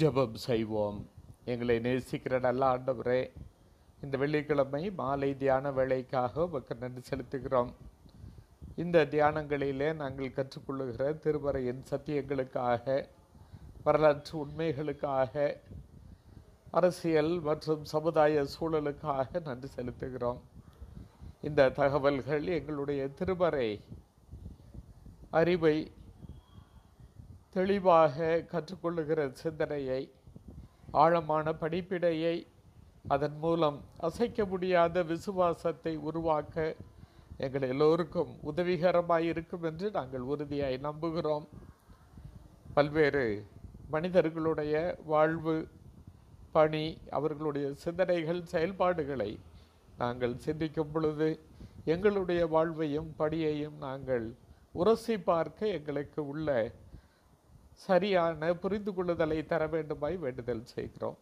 ஜெபம் செய்வோம் எங்களை நேசிக்கிற நல்ல ஆண்டவரே இந்த வெள்ளிக்கிழமை மாலை தியான வேலைக்காக உமக்கு நன்றி செலுத்துகிறோம் இந்த தியானங்களிலே நாங்கள் கற்றுக்கொள்ளுகிற திருவரையின் சத்தியங்களுக்காக வரலாற்று உண்மைகளுக்காக அரசியல் மற்றும் சமுதாய சூழலுக்காக நன்றி செலுத்துகிறோம் இந்த தகவல்கள் எங்களுடைய திருமறை அறிவை தெளிவாக கற்றுக்கொள்ளுகிற சிந்தனையை ஆழமான படிப்பிடையை அதன் மூலம் அசைக்க முடியாத விசுவாசத்தை உருவாக்க எங்கள் எல்லோருக்கும் உதவிகரமாக இருக்கும் என்று நாங்கள் உறுதியாய் நம்புகிறோம் பல்வேறு மனிதர்களுடைய வாழ்வு பணி அவர்களுடைய சிந்தனைகள் செயல்பாடுகளை நாங்கள் சிந்திக்கும் பொழுது எங்களுடைய வாழ்வையும் பணியையும் நாங்கள் உரசி பார்க்க எங்களுக்கு உள்ள சரியான புரிந்து கொள்ளுதலை தர வேண்டுமாய் வேண்டுதல் செய்கிறோம்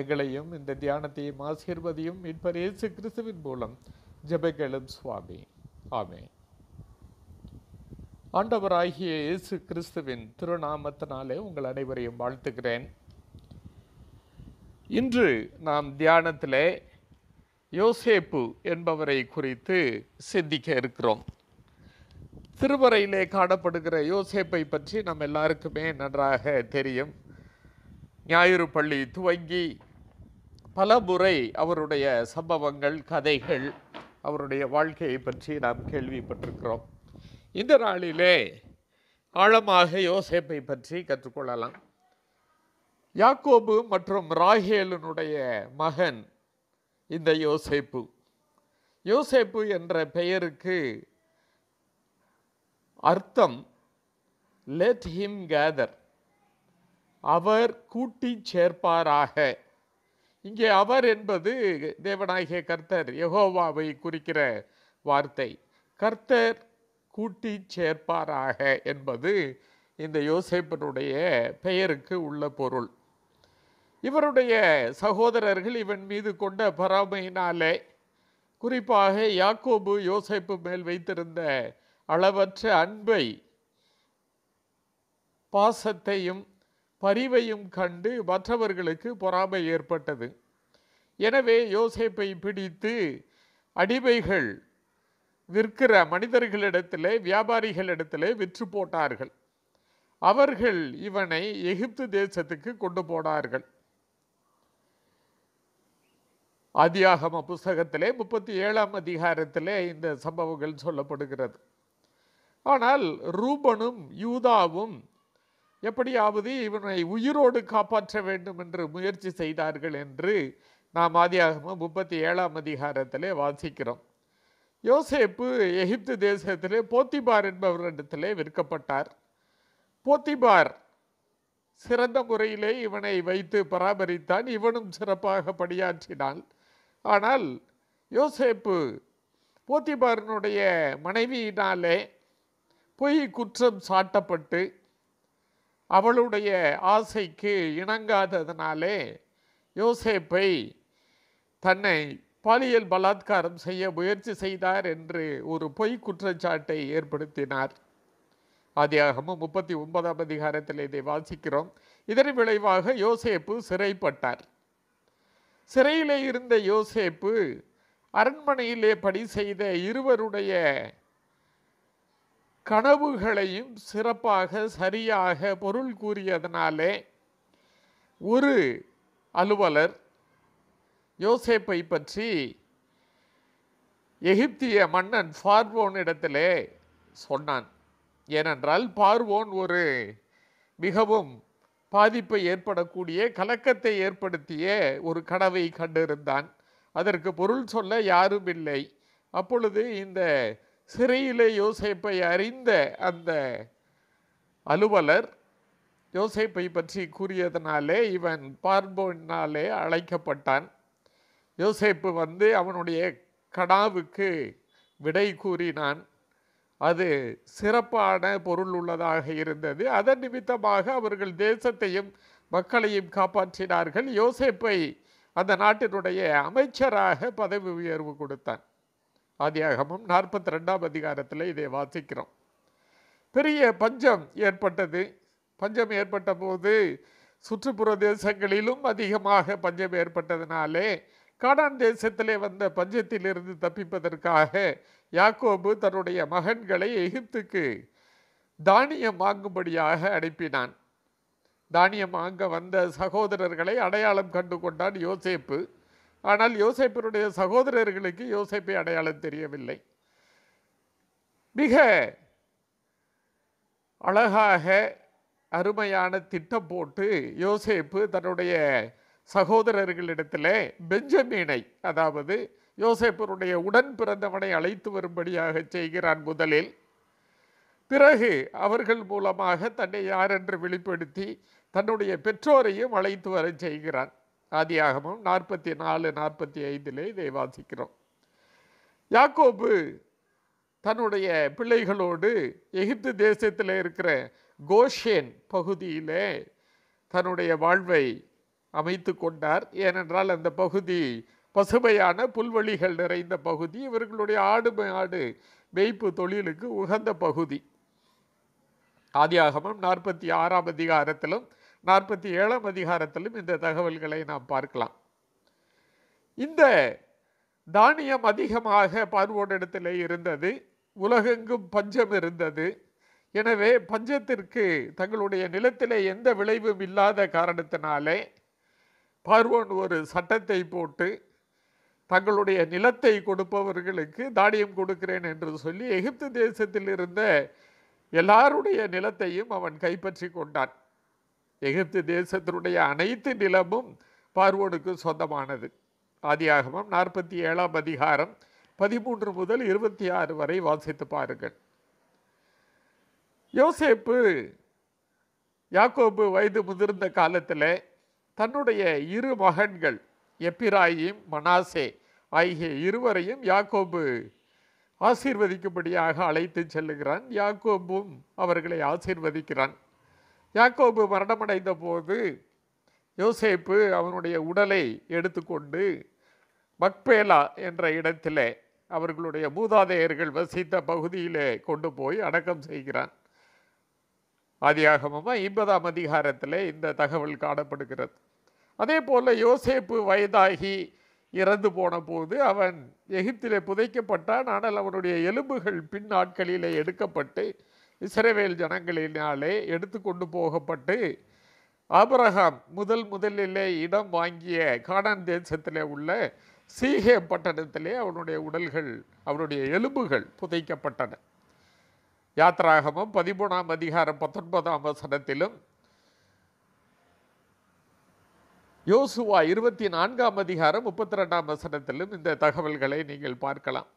எங்களையும் இந்த தியானத்தையும் ஆசீர்வதியும் மீட்பர் இயேசு கிறிஸ்துவின் மூலம் ஜபைகளும் சுவாமி ஆமே ஆண்டவராகிய இயேசு கிறிஸ்துவின் திருநாமத்தினாலே உங்கள் அனைவரையும் வாழ்த்துகிறேன் இன்று நாம் தியானத்திலே யோசேப்பு என்பவரை குறித்து சிந்திக்க இருக்கிறோம் திருமறையிலே காணப்படுகிற யோசேப்பை பற்றி நம்ம எல்லாருக்குமே நன்றாக தெரியும் ஞாயிறு பள்ளி துவங்கி பல முறை அவருடைய சம்பவங்கள் கதைகள் அவருடைய வாழ்க்கையை பற்றி நாம் கேள்விப்பட்டிருக்கிறோம் இந்த நாளிலே ஆழமாக யோசேப்பை பற்றி கற்றுக்கொள்ளலாம் யாக்கோபு மற்றும் ராகேலனுடைய மகன் இந்த யோசேப்பு யோசேப்பு என்ற பெயருக்கு அர்த்தம் லெட் ஹிம் கேதர் அவர் கூட்டி சேர்ப்பாராக இங்கே அவர் என்பது தேவநாயக கர்த்தர் யகோவாவை குறிக்கிற வார்த்தை கர்த்தர் கூட்டி சேர்ப்பாராக என்பது இந்த யோசேப்பனுடைய பெயருக்கு உள்ள பொருள் இவருடைய சகோதரர்கள் இவன் மீது கொண்ட பராமையினாலே குறிப்பாக யாக்கோபு யோசேப்பு மேல் வைத்திருந்த அளவற்ற அன்பை பாசத்தையும் பரிவையும் கண்டு மற்றவர்களுக்கு பொறாமை ஏற்பட்டது எனவே யோசேப்பை பிடித்து அடிமைகள் விற்கிற மனிதர்களிடத்தில் வியாபாரிகளிடத்திலே விற்று போட்டார்கள் அவர்கள் இவனை எகிப்து தேசத்துக்கு கொண்டு போனார்கள் ஆதியாகம புஸ்தகத்திலே முப்பத்தி ஏழாம் அதிகாரத்திலே இந்த சம்பவங்கள் சொல்லப்படுகிறது ஆனால் ரூபனும் யூதாவும் எப்படியாவது இவனை உயிரோடு காப்பாற்ற வேண்டும் என்று முயற்சி செய்தார்கள் என்று நாம் ஆதியாகம முப்பத்தி ஏழாம் அதிகாரத்திலே வாசிக்கிறோம் யோசேப்பு எகிப்து தேசத்திலே போத்திபார் என்பவரிடத்திலே விற்கப்பட்டார் போத்திபார் சிறந்த முறையிலே இவனை வைத்து பராமரித்தான் இவனும் சிறப்பாக பணியாற்றினாள் ஆனால் யோசேப்பு போத்திபாரனுடைய மனைவியினாலே பொய் குற்றம் சாட்டப்பட்டு அவளுடைய ஆசைக்கு இணங்காததினாலே யோசேப்பை தன்னை பாலியல் பலாத்காரம் செய்ய முயற்சி செய்தார் என்று ஒரு பொய் குற்றச்சாட்டை ஏற்படுத்தினார் ஆதியாகமும் முப்பத்தி ஒன்பதாம் அதிகாரத்தில் இதை வாசிக்கிறோம் இதன் விளைவாக யோசேப்பு சிறைப்பட்டார் சிறையிலே இருந்த யோசேப்பு அரண்மனையிலே பணி செய்த இருவருடைய கனவுகளையும் சிறப்பாக சரியாக பொருள் கூறியதனாலே ஒரு அலுவலர் யோசேப்பை பற்றி எகிப்திய மன்னன் ஃபார்வோன் இடத்திலே சொன்னான் ஏனென்றால் பார்வோன் ஒரு மிகவும் பாதிப்பை ஏற்படக்கூடிய கலக்கத்தை ஏற்படுத்திய ஒரு கனவை கண்டிருந்தான் அதற்கு பொருள் சொல்ல யாரும் இல்லை அப்பொழுது இந்த சிறையிலே யோசைப்பை அறிந்த அந்த அலுவலர் யோசைப்பை பற்றி கூறியதனாலே இவன் பார்போனாலே அழைக்கப்பட்டான் யோசேப்பு வந்து அவனுடைய கடாவுக்கு விடை கூறினான் அது சிறப்பான பொருள் உள்ளதாக இருந்தது அதன் நிமித்தமாக அவர்கள் தேசத்தையும் மக்களையும் காப்பாற்றினார்கள் யோசேப்பை அந்த நாட்டினுடைய அமைச்சராக பதவி உயர்வு கொடுத்தான் ஆதியாகமும் நாற்பத்தி ரெண்டாம் அதிகாரத்தில் இதை வாசிக்கிறோம் பெரிய பஞ்சம் ஏற்பட்டது பஞ்சம் ஏற்பட்ட போது சுற்றுப்புற தேசங்களிலும் அதிகமாக பஞ்சம் ஏற்பட்டதினாலே காடான் தேசத்திலே வந்த பஞ்சத்திலிருந்து தப்பிப்பதற்காக யாக்கோபு தன்னுடைய மகன்களை எகிப்துக்கு தானியம் வாங்கும்படியாக அனுப்பினான் தானியம் வாங்க வந்த சகோதரர்களை அடையாளம் கண்டு கொண்டான் யோசேப்பு ஆனால் யோசைப்பருடைய சகோதரர்களுக்கு யோசைப்பை அடையாளம் தெரியவில்லை மிக அழகாக அருமையான திட்டம் போட்டு யோசேப்பு தன்னுடைய சகோதரர்களிடத்தில் பெஞ்சமீனை அதாவது யோசேப்பருடைய உடன் பிறந்தவனை அழைத்து வரும்படியாக செய்கிறான் முதலில் பிறகு அவர்கள் மூலமாக தன்னை யாரென்று வெளிப்படுத்தி தன்னுடைய பெற்றோரையும் அழைத்து வர செய்கிறான் ஆதியாகமும் நாற்பத்தி நாலு நாற்பத்தி ஐந்தில் இதை வாசிக்கிறோம் யாக்கோபு தன்னுடைய பிள்ளைகளோடு எகிப்து தேசத்தில் இருக்கிற கோஷேன் பகுதியில் தன்னுடைய வாழ்வை அமைத்து கொண்டார் ஏனென்றால் அந்த பகுதி பசுமையான புல்வெளிகள் நிறைந்த பகுதி இவர்களுடைய ஆடு ஆடு மெய்ப்பு தொழிலுக்கு உகந்த பகுதி ஆதியாகமம் நாற்பத்தி ஆறாம் அதிகாரத்திலும் நாற்பத்தி ஏழாம் அதிகாரத்திலும் இந்த தகவல்களை நாம் பார்க்கலாம் இந்த தானியம் அதிகமாக பார்வோனிடத்தில் இருந்தது உலகெங்கும் பஞ்சம் இருந்தது எனவே பஞ்சத்திற்கு தங்களுடைய நிலத்திலே எந்த விளைவும் இல்லாத காரணத்தினாலே பார்வோன் ஒரு சட்டத்தை போட்டு தங்களுடைய நிலத்தை கொடுப்பவர்களுக்கு தானியம் கொடுக்கிறேன் என்று சொல்லி எகிப்து தேசத்தில் இருந்த எல்லாருடைய நிலத்தையும் அவன் கைப்பற்றி கொண்டான் எகிப்து தேசத்தினுடைய அனைத்து நிலமும் பார்வோனுக்கு சொந்தமானது ஆதியாகமம் நாற்பத்தி ஏழாம் அதிகாரம் பதிமூன்று முதல் இருபத்தி ஆறு வரை வாசித்து பாருங்கள் யோசேப்பு யாக்கோபு வயது முதிர்ந்த காலத்தில் தன்னுடைய இரு மகன்கள் எப்பிராயிம் மனாசே ஆகிய இருவரையும் யாக்கோபு ஆசீர்வதிக்கும்படியாக அழைத்து செல்லுகிறான் யாக்கோபும் அவர்களை ஆசீர்வதிக்கிறான் யாக்கோபு மரணமடைந்த போது யோசேப்பு அவனுடைய உடலை எடுத்துக்கொண்டு மக்பேலா என்ற இடத்துல அவர்களுடைய மூதாதையர்கள் வசித்த பகுதியிலே கொண்டு போய் அடக்கம் செய்கிறான் ஆதியாகமமாக ஐம்பதாம் அதிகாரத்தில் இந்த தகவல் காணப்படுகிறது அதே போல் யோசேப்பு வயதாகி இறந்து போன போது அவன் எகிப்திலே புதைக்கப்பட்டான் ஆனால் அவனுடைய எலும்புகள் பின் நாட்களிலே எடுக்கப்பட்டு இஸ்ரேவேல் ஜனங்களினாலே எடுத்து கொண்டு போகப்பட்டு ஆபரகாம் முதல் முதலிலே இடம் வாங்கிய காடான் தேசத்தில் உள்ள சீகே பட்டணத்திலே அவனுடைய உடல்கள் அவனுடைய எலும்புகள் புதைக்கப்பட்டன யாத்ராகமும் பதிமூணாம் அதிகாரம் பத்தொன்பதாம் வசனத்திலும் யோசுவா இருபத்தி நான்காம் அதிகாரம் முப்பத்தி ரெண்டாம் வசனத்திலும் இந்த தகவல்களை நீங்கள் பார்க்கலாம்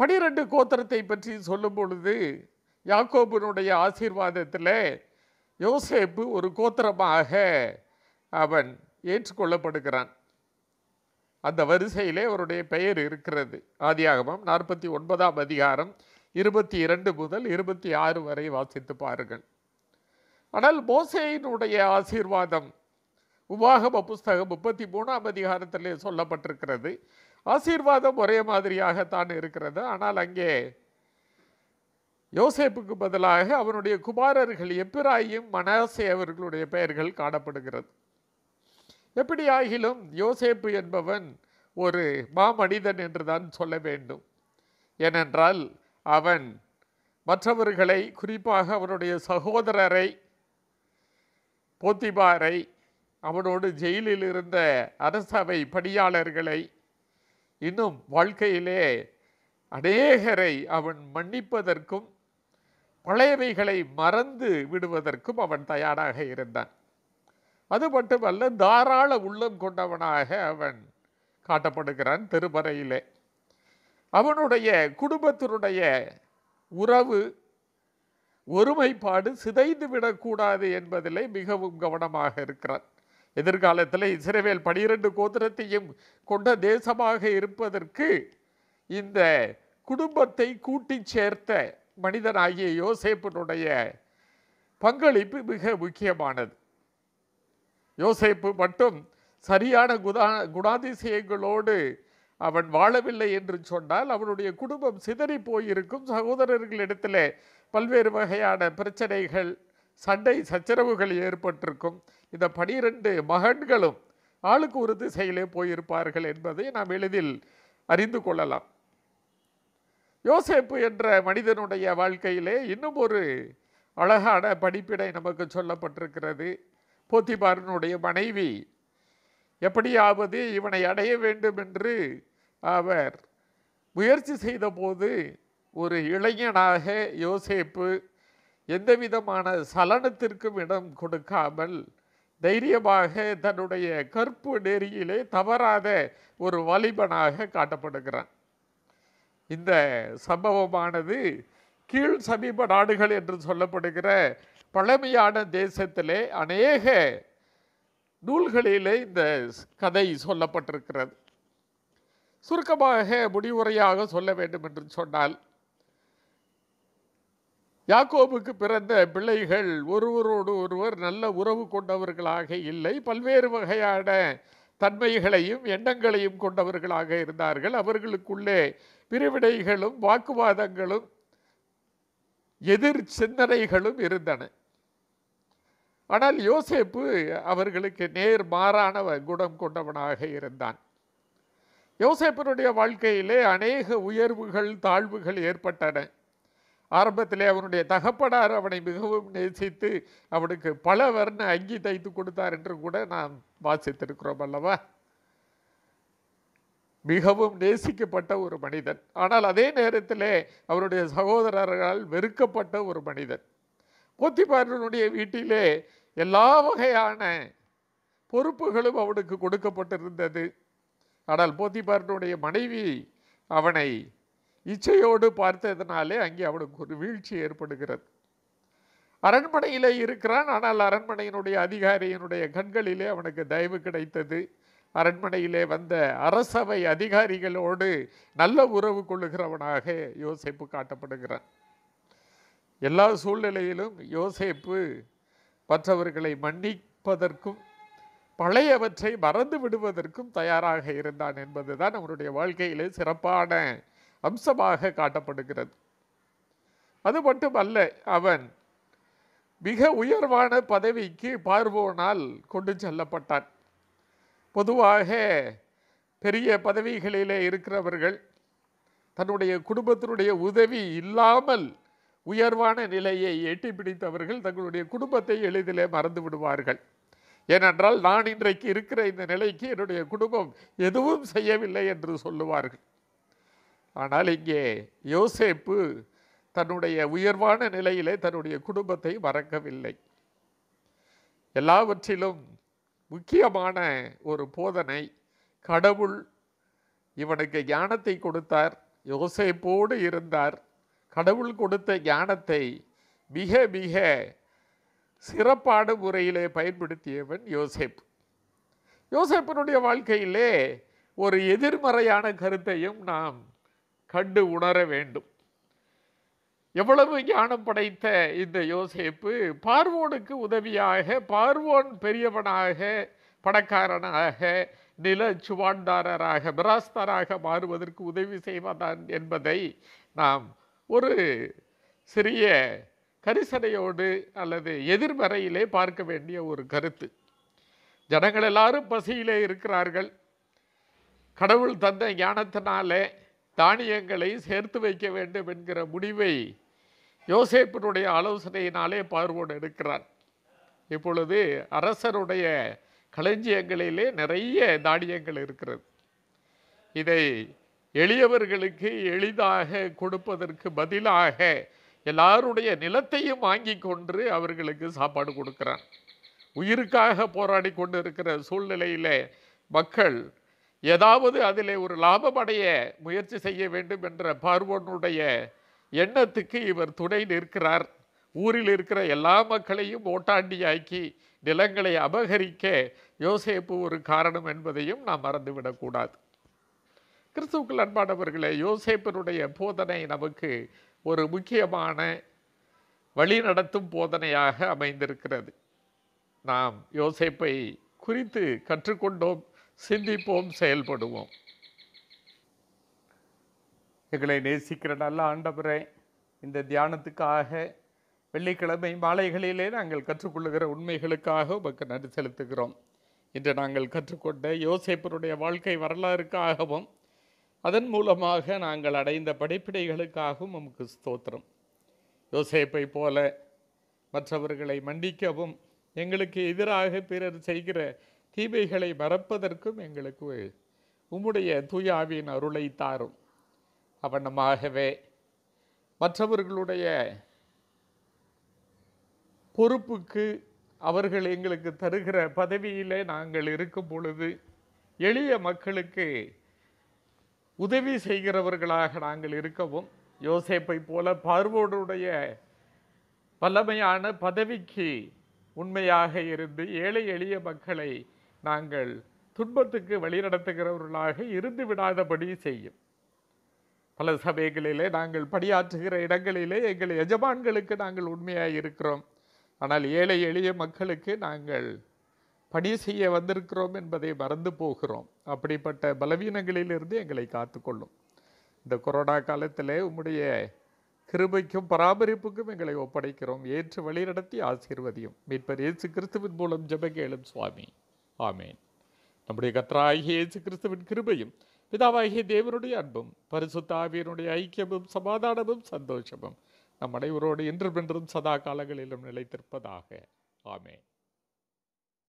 பனிரெண்டு கோத்திரத்தை பற்றி சொல்லும் பொழுது யாக்கோபினுடைய ஆசீர்வாதத்தில் யோசேப்பு ஒரு கோத்திரமாக அவன் ஏற்றுக்கொள்ளப்படுகிறான் அந்த வரிசையிலே அவருடைய பெயர் இருக்கிறது ஆதியாகமம் நாற்பத்தி ஒன்பதாம் அதிகாரம் இருபத்தி இரண்டு முதல் இருபத்தி ஆறு வரை வாசித்து பாருங்கள் ஆனால் மோசையினுடைய ஆசீர்வாதம் உபாகம புஸ்தகம் முப்பத்தி மூணாம் அதிகாரத்திலே சொல்லப்பட்டிருக்கிறது ஆசீர்வாதம் ஒரே மாதிரியாகத்தான் இருக்கிறது ஆனால் அங்கே யோசேப்புக்கு பதிலாக அவனுடைய குமாரர்கள் எப்பிராயும் மனாசே அவர்களுடைய பெயர்கள் காணப்படுகிறது எப்படி ஆகிலும் யோசேப்பு என்பவன் ஒரு மாமனிதன் என்று தான் சொல்ல வேண்டும் ஏனென்றால் அவன் மற்றவர்களை குறிப்பாக அவனுடைய சகோதரரை போத்திபாரை அவனோடு ஜெயிலில் இருந்த அரசவை பணியாளர்களை இன்னும் வாழ்க்கையிலே அநேகரை அவன் மன்னிப்பதற்கும் பழையவைகளை மறந்து விடுவதற்கும் அவன் தயாராக இருந்தான் அது மட்டுமல்ல தாராள உள்ளம் கொண்டவனாக அவன் காட்டப்படுகிறான் திருமறையிலே அவனுடைய குடும்பத்தினுடைய உறவு ஒருமைப்பாடு சிதைந்து விடக்கூடாது என்பதிலே மிகவும் கவனமாக இருக்கிறான் எதிர்காலத்தில் இஸ்ரேவேல் பனிரெண்டு கோத்திரத்தையும் கொண்ட தேசமாக இருப்பதற்கு இந்த குடும்பத்தை கூட்டி சேர்த்த மனிதனாகிய யோசேப்பினுடைய பங்களிப்பு மிக முக்கியமானது யோசேப்பு மட்டும் சரியான குணா குணாதிசயங்களோடு அவன் வாழவில்லை என்று சொன்னால் அவனுடைய குடும்பம் சிதறி போயிருக்கும் சகோதரர்களிடத்தில் பல்வேறு வகையான பிரச்சனைகள் சண்டை சச்சரவுகள் ஏற்பட்டிருக்கும் இந்த பனிரெண்டு மகன்களும் ஆளுக்கு ஒரு திசையிலே போயிருப்பார்கள் என்பதை நாம் எளிதில் அறிந்து கொள்ளலாம் யோசேப்பு என்ற மனிதனுடைய வாழ்க்கையிலே இன்னும் ஒரு அழகான படிப்பிடை நமக்கு சொல்லப்பட்டிருக்கிறது போத்திபாரனுடைய மனைவி எப்படியாவது இவனை அடைய வேண்டும் என்று அவர் முயற்சி செய்தபோது ஒரு இளைஞனாக யோசேப்பு எந்தவிதமான சலனத்திற்கும் இடம் கொடுக்காமல் தைரியமாக தன்னுடைய கற்பு நெறியிலே தவறாத ஒரு வலிபனாக காட்டப்படுகிறான் இந்த சம்பவமானது கீழ் சமீப நாடுகள் என்று சொல்லப்படுகிற பழமையான தேசத்திலே அநேக நூல்களிலே இந்த கதை சொல்லப்பட்டிருக்கிறது சுருக்கமாக முடிவுரையாக சொல்ல வேண்டும் என்று சொன்னால் யாக்கோபுக்கு பிறந்த பிள்ளைகள் ஒருவரோடு ஒருவர் நல்ல உறவு கொண்டவர்களாக இல்லை பல்வேறு வகையான தன்மைகளையும் எண்ணங்களையும் கொண்டவர்களாக இருந்தார்கள் அவர்களுக்குள்ளே பிரிவினைகளும் வாக்குவாதங்களும் எதிர் சிந்தனைகளும் இருந்தன ஆனால் யோசேப்பு அவர்களுக்கு நேர் மாறான குணம் கொண்டவனாக இருந்தான் யோசேப்பினுடைய வாழ்க்கையிலே அநேக உயர்வுகள் தாழ்வுகள் ஏற்பட்டன ஆரம்பத்திலே அவனுடைய தகப்படார் அவனை மிகவும் நேசித்து அவனுக்கு பல வர்ண அங்கி தைத்து கொடுத்தார் என்று கூட நாம் வாசித்திருக்கிறோம் அல்லவா மிகவும் நேசிக்கப்பட்ட ஒரு மனிதன் ஆனால் அதே நேரத்திலே அவருடைய சகோதரர்களால் வெறுக்கப்பட்ட ஒரு மனிதன் போத்திபாரனுடைய வீட்டிலே எல்லா வகையான பொறுப்புகளும் அவனுக்கு கொடுக்கப்பட்டிருந்தது ஆனால் போத்திபாரனுடைய மனைவி அவனை இச்சையோடு பார்த்ததினாலே அங்கே அவனுக்கு ஒரு வீழ்ச்சி ஏற்படுகிறது அரண்மனையிலே இருக்கிறான் ஆனால் அரண்மனையினுடைய அதிகாரியினுடைய கண்களிலே அவனுக்கு தயவு கிடைத்தது அரண்மனையிலே வந்த அரசவை அதிகாரிகளோடு நல்ல உறவு கொள்ளுகிறவனாக யோசிப்பு காட்டப்படுகிறான் எல்லா சூழ்நிலையிலும் யோசேப்பு மற்றவர்களை மன்னிப்பதற்கும் பழையவற்றை மறந்து விடுவதற்கும் தயாராக இருந்தான் என்பதுதான் அவனுடைய வாழ்க்கையிலே சிறப்பான அம்சமாக காட்டப்படுகிறது அது மட்டுமல்ல அவன் மிக உயர்வான பதவிக்கு பார்வோனால் கொண்டு செல்லப்பட்டான் பொதுவாக பெரிய பதவிகளிலே இருக்கிறவர்கள் தன்னுடைய குடும்பத்தினுடைய உதவி இல்லாமல் உயர்வான நிலையை எட்டி பிடித்தவர்கள் தங்களுடைய குடும்பத்தை எளிதிலே மறந்து விடுவார்கள் ஏனென்றால் நான் இன்றைக்கு இருக்கிற இந்த நிலைக்கு என்னுடைய குடும்பம் எதுவும் செய்யவில்லை என்று சொல்லுவார்கள் ஆனால் இங்கே யோசேப்பு தன்னுடைய உயர்வான நிலையிலே தன்னுடைய குடும்பத்தை மறக்கவில்லை எல்லாவற்றிலும் முக்கியமான ஒரு போதனை கடவுள் இவனுக்கு ஞானத்தை கொடுத்தார் யோசைப்போடு இருந்தார் கடவுள் கொடுத்த ஞானத்தை மிக மிக சிறப்பான முறையிலே பயன்படுத்தியவன் யோசேப் யோசேப்பனுடைய வாழ்க்கையிலே ஒரு எதிர்மறையான கருத்தையும் நாம் கண்டு உணர வேண்டும் எவ்வளவு ஞானம் படைத்த இந்த யோசேப்பு பார்வோனுக்கு உதவியாக பார்வோன் பெரியவனாக பணக்காரனாக நில சுவாண்டாரராக மிராஸ்தராக மாறுவதற்கு உதவி செய்வதான் என்பதை நாம் ஒரு சிறிய கரிசனையோடு அல்லது எதிர்மறையிலே பார்க்க வேண்டிய ஒரு கருத்து ஜனங்கள் எல்லாரும் பசியிலே இருக்கிறார்கள் கடவுள் தந்த ஞானத்தினாலே தானியங்களை சேர்த்து வைக்க வேண்டும் என்கிற முடிவை யோசேப்பினுடைய ஆலோசனையினாலே பார்வோடு எடுக்கிறார் இப்பொழுது அரசருடைய களஞ்சியங்களிலே நிறைய தானியங்கள் இருக்கிறது இதை எளியவர்களுக்கு எளிதாக கொடுப்பதற்கு பதிலாக எல்லாருடைய நிலத்தையும் வாங்கி கொண்டு அவர்களுக்கு சாப்பாடு கொடுக்குறான் உயிருக்காக போராடி கொண்டு இருக்கிற சூழ்நிலையில் மக்கள் ஏதாவது அதில் ஒரு லாபமடைய முயற்சி செய்ய வேண்டும் என்ற பார்வோனுடைய எண்ணத்துக்கு இவர் துணை நிற்கிறார் ஊரில் இருக்கிற எல்லா மக்களையும் ஓட்டாண்டியாக்கி நிலங்களை அபகரிக்க யோசேப்பு ஒரு காரணம் என்பதையும் நாம் மறந்துவிடக்கூடாது கிறிஸ்துக்கள் அன்பானவர்களே யோசேப்பனுடைய போதனை நமக்கு ஒரு முக்கியமான வழிநடத்தும் போதனையாக அமைந்திருக்கிறது நாம் யோசேப்பை குறித்து கற்றுக்கொண்டோம் சிந்திப்போம் செயல்படுவோம் எங்களை நேசிக்கிற நல்ல ஆண்டவரே இந்த தியானத்துக்காக வெள்ளிக்கிழமை மாலைகளிலே நாங்கள் கற்றுக்கொள்ளுகிற உண்மைகளுக்காக உமக்கு நன்றி செலுத்துகிறோம் இன்று நாங்கள் கற்றுக்கொண்ட யோசிப்பருடைய வாழ்க்கை வரலாறுக்காகவும் அதன் மூலமாக நாங்கள் அடைந்த படிப்பிடைகளுக்காகவும் நமக்கு ஸ்தோத்திரம் யோசேப்பை போல மற்றவர்களை மன்னிக்கவும் எங்களுக்கு எதிராக பிறர் செய்கிற தீமைகளை மறப்பதற்கும் எங்களுக்கு உம்முடைய தூயாவின் அருளை தாரும் அவனமாகவே மற்றவர்களுடைய பொறுப்புக்கு அவர்கள் எங்களுக்கு தருகிற பதவியிலே நாங்கள் இருக்கும் பொழுது எளிய மக்களுக்கு உதவி செய்கிறவர்களாக நாங்கள் இருக்கவும் யோசேப்பை போல பார்வோடுடைய வல்லமையான பதவிக்கு உண்மையாக இருந்து ஏழை எளிய மக்களை நாங்கள் துன்பத்துக்கு வழிநடத்துகிறவர்களாக இருந்து விடாதபடி செய்யும் பல சபைகளிலே நாங்கள் பணியாற்றுகிற இடங்களிலே எங்கள் எஜமான்களுக்கு நாங்கள் உண்மையாக இருக்கிறோம் ஆனால் ஏழை எளிய மக்களுக்கு நாங்கள் பணி செய்ய வந்திருக்கிறோம் என்பதை மறந்து போகிறோம் அப்படிப்பட்ட பலவீனங்களிலிருந்து எங்களை காத்துக்கொள்ளும் இந்த கொரோனா காலத்தில் உம்முடைய கிருபைக்கும் பராமரிப்புக்கும் எங்களை ஒப்படைக்கிறோம் ஏற்று வழிநடத்தி ஆசீர்வதியும் மீட்பர் இயேசு கிறிஸ்துவின் மூலம் ஜபகேளும் சுவாமி ஆமேன் நம்முடைய கத்ராகிய இயேசு கிறிஸ்துவின் கிருபையும் பிதாவாகிய தேவனுடைய அன்பும் பரிசுத்தாவியனுடைய ஐக்கியமும் சமாதானமும் சந்தோஷமும் நம் அனைவரோடு இன்று பின்றும் சதா காலங்களிலும் நிலைத்திருப்பதாக ஆமேன்